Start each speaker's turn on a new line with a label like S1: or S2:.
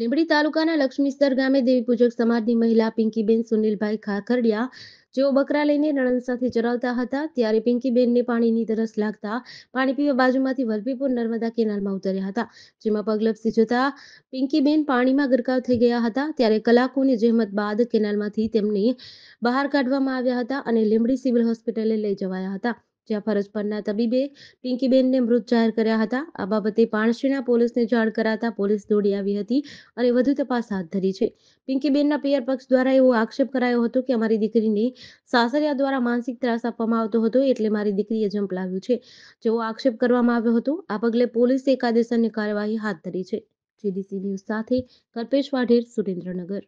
S1: લીંબડી તાલુકાના લક્ષ્મીસ્તર ગામે દેવી પૂજક સમાજની મહિલા પિંકીબેન સુનિલભાઈ ખાખરડિયા જેઓ બકરા લઈને નણંદ સાથે ચરાવતા હતા ત્યારે પિંકીબેનને પાણીની તરસ લાગતા પાણી પીવા બાજુમાંથી વલભીપુર નર્મદા કેનાલમાં ઉતર્યા હતા જેમાં પગલપસી જતા પિંકીબેન પાણીમાં ગરકાવ થઈ ગયા હતા ત્યારે કલાકોની જહેમત બાદ કેનાલમાંથી તેમને બહાર કાઢવામાં આવ્યા હતા અને લીંબડી સિવિલ હોસ્પિટલે લઈ જવાયા હતા જ્યાં ફરજ પરના તબીબે પિંકીબેનને મૃત જાહેર કર્યા હતા આ બાબતે પાણસીના પોલીસને જાણ કરાતા પોલીસ દોડી આવી હતી અને વધુ તપાસ હાથ ધરી છે પિંકીબેનના પિયર પક્ષ દ્વારા એવો આક્ષેપ કરાયો હતો કે અમારી દીકરીને સાસરિયા દ્વારા માનસિક ત્રાસ આપવામાં આવતો હતો એટલે મારી દીકરીએ જંપલાવ્યું છે જેવો આક્ષેપ કરવામાં આવ્યો હતો આ પગલે પોલીસે કાયદેસરની કાર્યવાહી હાથ ધરી છે જીડીસી ન્યૂઝ સાથે કલ્પેશ વાઢેર સુરેન્દ્રનગર